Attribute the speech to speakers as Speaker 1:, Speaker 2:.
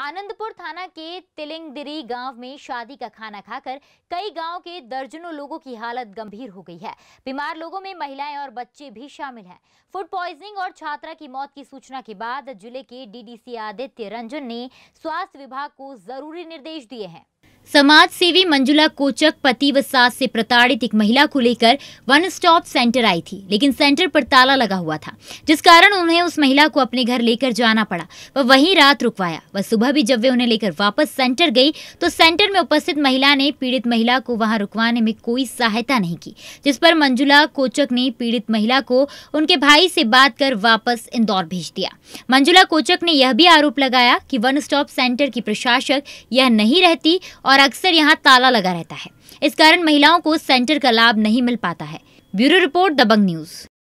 Speaker 1: आनंदपुर थाना के तिलिंगदिरी गांव में शादी का खाना खाकर कई गांव के दर्जनों लोगों की हालत गंभीर हो गई है बीमार लोगों में महिलाएं और बच्चे भी शामिल हैं फूड पॉइजनिंग और छात्रा की मौत की सूचना के बाद जिले के डीडीसी आदित्य रंजन ने स्वास्थ्य विभाग को जरूरी निर्देश दिए हैं समाज सेवी मंजुला कोचक पति व सास से प्रताड़ित एक महिला को लेकर वन स्टॉप सेंटर आई थी लेकिन सेंटर पर ताला लगा हुआ था जिस कारण उन्हें उस महिला को अपने घर लेकर जाना पड़ा वह वहीं रात रुकवाया वह सुबह भी जब वे उन्हें लेकर वापस सेंटर गई तो सेंटर में उपस्थित महिला ने पीड़ित महिला को वहां रुकवाने में कोई सहायता नहीं की जिस पर मंजुला कोचक ने पीड़ित महिला को उनके भाई से बात कर वापस इंदौर भेज दिया मंजुला कोचक ने यह भी आरोप लगाया कि वन स्टॉप सेंटर की प्रशासक यह नहीं रहती और और अक्सर यहाँ ताला लगा रहता है इस कारण महिलाओं को सेंटर का लाभ नहीं मिल पाता है ब्यूरो रिपोर्ट दबंग न्यूज